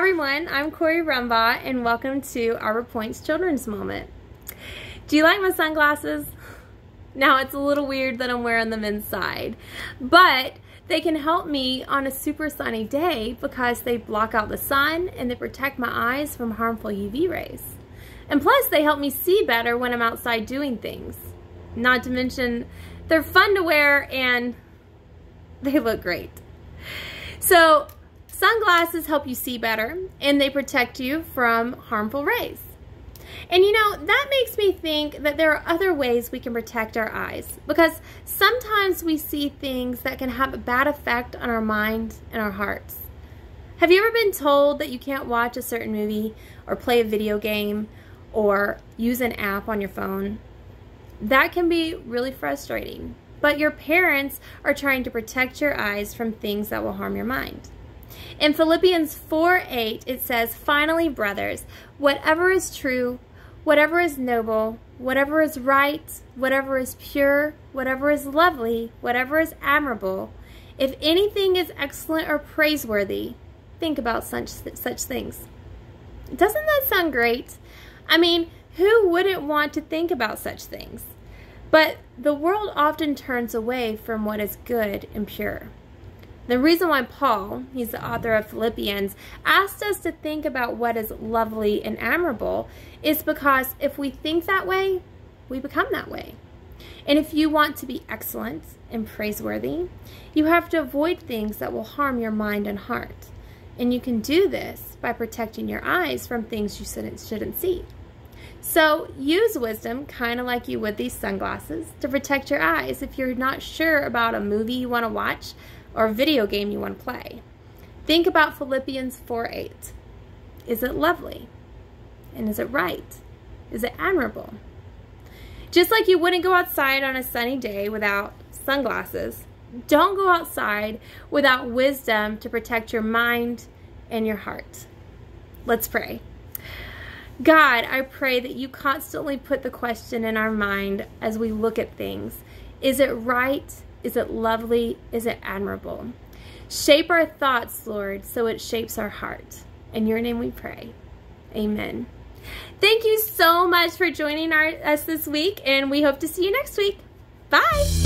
everyone, I'm Corey Rumbaugh and welcome to our Point's Children's Moment. Do you like my sunglasses? Now it's a little weird that I'm wearing them inside, but they can help me on a super sunny day because they block out the sun and they protect my eyes from harmful UV rays. And plus they help me see better when I'm outside doing things. Not to mention they're fun to wear and they look great. So Sunglasses help you see better and they protect you from harmful rays. And you know, that makes me think that there are other ways we can protect our eyes because sometimes we see things that can have a bad effect on our mind and our hearts. Have you ever been told that you can't watch a certain movie or play a video game or use an app on your phone? That can be really frustrating, but your parents are trying to protect your eyes from things that will harm your mind. In Philippians 4 8, it says, Finally, brothers, whatever is true, whatever is noble, whatever is right, whatever is pure, whatever is lovely, whatever is admirable, if anything is excellent or praiseworthy, think about such, such things. Doesn't that sound great? I mean, who wouldn't want to think about such things? But the world often turns away from what is good and pure. The reason why Paul, he's the author of Philippians, asked us to think about what is lovely and admirable is because if we think that way, we become that way. And if you want to be excellent and praiseworthy, you have to avoid things that will harm your mind and heart. And you can do this by protecting your eyes from things you shouldn't, shouldn't see. So use wisdom, kind of like you would these sunglasses, to protect your eyes. If you're not sure about a movie you want to watch, or video game you want to play. Think about Philippians 4 8. Is it lovely? And is it right? Is it admirable? Just like you wouldn't go outside on a sunny day without sunglasses, don't go outside without wisdom to protect your mind and your heart. Let's pray. God, I pray that you constantly put the question in our mind as we look at things. Is it right? Is it lovely? Is it admirable? Shape our thoughts, Lord, so it shapes our heart. In your name we pray. Amen. Thank you so much for joining our, us this week, and we hope to see you next week. Bye.